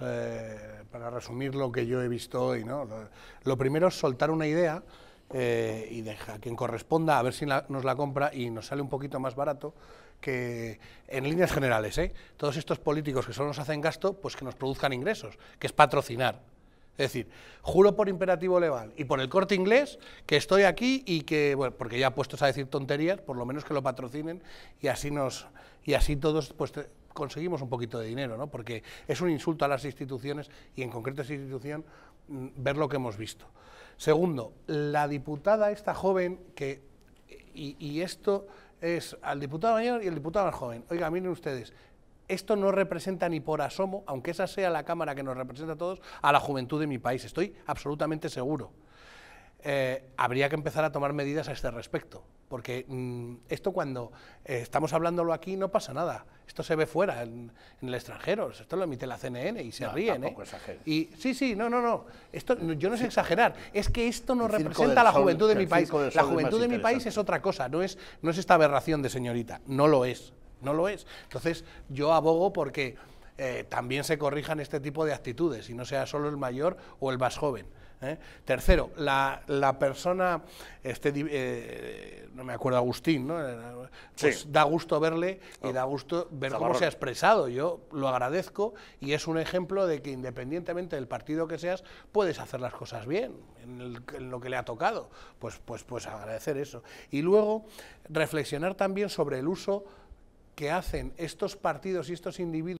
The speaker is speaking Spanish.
Eh, para resumir lo que yo he visto hoy, ¿no? lo primero es soltar una idea eh, y deja quien corresponda a ver si nos la compra y nos sale un poquito más barato que en líneas generales, ¿eh? todos estos políticos que solo nos hacen gasto, pues que nos produzcan ingresos, que es patrocinar. Es decir, juro por imperativo legal y por el corte inglés que estoy aquí y que, bueno, porque ya puestos a decir tonterías, por lo menos que lo patrocinen y así nos y así todos pues, conseguimos un poquito de dinero, ¿no? porque es un insulto a las instituciones y en concreto a esa institución mm, ver lo que hemos visto. Segundo, la diputada esta joven que, y, esto es al diputado mayor y el diputado más joven, oiga, miren ustedes, esto no representa ni por asomo, aunque esa sea la Cámara que nos representa a todos, a la juventud de mi país, estoy absolutamente seguro. Eh, habría que empezar a tomar medidas a este respecto. Porque mm, esto cuando eh, estamos hablándolo aquí no pasa nada. Esto se ve fuera, en, el extranjero. Esto lo emite la CNN y se ríe, ríen. ¿eh? Y sí, sí, no, no, no. Esto yo no es exagerar. Es que esto no representa la juventud de mi país. La juventud de mi país es otra cosa. No es, no es esta aberración de señorita. No lo es. No lo es. Entonces yo abogo porque eh, también se corrijan este tipo de actitudes y no sea solo el mayor o el más joven. ¿eh? Tercero, la, persona, este, eh, no me acuerdo Agustín, ¿no? pues da gusto verle y oh, da gusto ver cómo se ha expresado. Yo lo agradezco y es un ejemplo de que independientemente del partido que seas, puedes hacer las cosas bien en, en lo que le ha tocado. Pues, pues, pues agradecer eso. Y luego, reflexionar también sobre el uso que hacen estos partidos y estos individuos